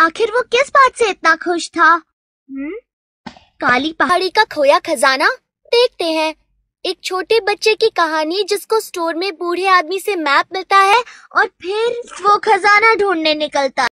आखिर वो किस बात से इतना खुश था हुँ? हम्म? काली पहाड़ी का खोया खजाना देखते हैं एक छोटे बच्चे की कहानी जिसको स्टोर में बूढ़े आदमी से मैप मिलता है और फिर वो खजाना ढूंढने निकलता